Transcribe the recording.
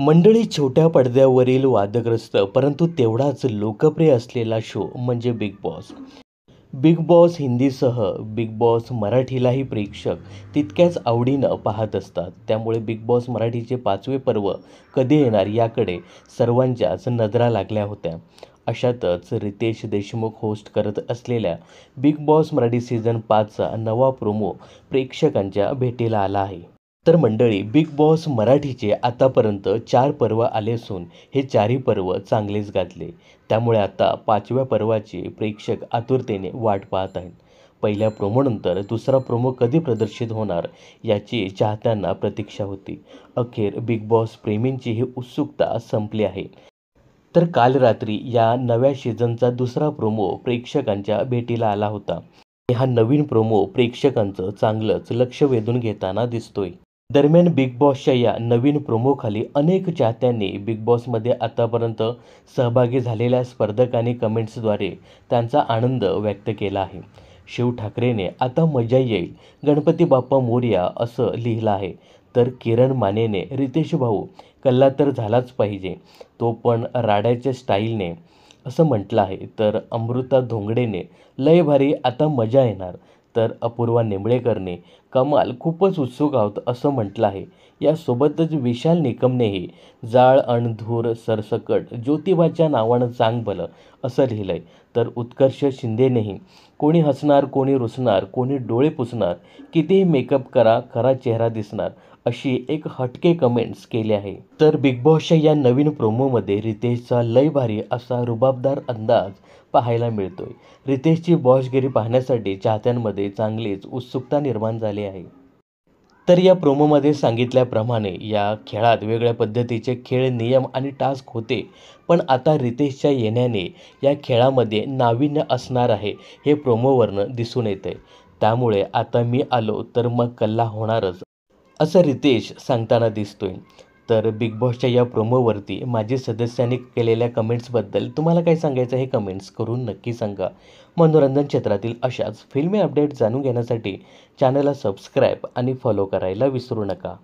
मंडळी छोट्या पडद्यावरील वादग्रस्त परंतु तेवढाच लोकप्रिय असलेला शो म्हणजे बिग बॉस बिग बॉस हिंदीसह बिग बॉस मराठीलाही प्रेक्षक तितक्याच आवडीनं पाहत असतात त्यामुळे बिग बॉस मराठीचे पाचवे पर्व कधी येणार याकडे सर्वांच्याच नजरा लागल्या होत्या अशातच रितेश देशमुख होस्ट करत असलेल्या बिग बॉस मराठी सीझन पाचचा नवा प्रोमो प्रेक्षकांच्या भेटीला आला आहे तर मंडळी बिग बॉस मराठीचे आतापर्यंत चार पर्व आले असून हे चारही पर्व चांगलेच गाजले त्यामुळे आता पाचव्या पर्वाची प्रेक्षक आतुरतेने वाट पाहत आहेत पहिल्या प्रोमोनंतर दुसरा प्रोमो कधी प्रदर्शित होणार याची चाहत्यांना प्रतीक्षा होती अखेर बिग बॉस प्रेमींची ही उत्सुकता संपली आहे तर काल रात्री या नव्या सीझनचा दुसरा प्रोमो प्रेक्षकांच्या भेटीला आला होता हा नवीन प्रोमो प्रेक्षकांचं चांगलंच लक्ष वेधून घेताना दिसतोय दरम्यान बिग बॉसच्या या नवीन प्रोमोखाली अनेक चाहत्यांनी बिग बॉसमध्ये आतापर्यंत सहभागी झालेल्या स्पर्धकांनी कमेंट्सद्वारे त्यांचा आनंद व्यक्त केला आहे शिव ठाकरेने आता मजा येईल गणपती बाप्पा मोर्या असं लिहिलं आहे तर किरण मानेने रितेश भाऊ कल्ला तर झालाच पाहिजे तो पण राड्याच्या स्टाईलने असं म्हटलं आहे तर अमृता धोंगडेने लय भारी आता मजा येणार तर अपूर्वा निंबळेकरने कमाल खूपच उत्सुक आहोत असं म्हटलं आहे यासोबतच विशाल निकमनेही जाळ अणधूर सरसकट ज्योतिबाच्या नावानं चांग भलं असं लिहिलंय तर उत्कर्ष शिंदेनेही कोणी हसणार कोणी रुसणार कोणी डोळे पुसणार कितीही मेकअप करा खरा चेहरा दिसणार अशी एक हटके कमेंट्स केली आहे तर बिग बॉसच्या या नवीन प्रोमोमध्ये रितेशचा लय भारी असा रुबाबदार अंदाज पाहायला मिळतोय रितेशची बॉसगिरी पाहण्यासाठी चाहत्यांमध्ये चांगलीच उत्सुकता निर्माण झाली आहे तर या प्रोमोमध्ये सांगितल्याप्रमाणे या खेळात वेगळ्या पद्धतीचे खेळ नियम आणि टास्क होते पण आता रितेशच्या येण्याने या खेळामध्ये नाविन्य असणार आहे हे प्रोमोवरनं दिसून येते त्यामुळे आता मी आलो तर मग कल्ला होणारच असं रितेश सांगताना दिसतोय तर बिग बॉसच्या या प्रोमोवरती माझे सदस्यांनी केलेल्या कमेंट्सबद्दल तुम्हाला काय सांगायचं हे कमेंट्स करून नक्की सांगा मनोरंजन क्षेत्रातील अशाच फिल्मी अपडेट जाणून घेण्यासाठी चॅनलला सबस्क्राईब आणि फॉलो करायला विसरू नका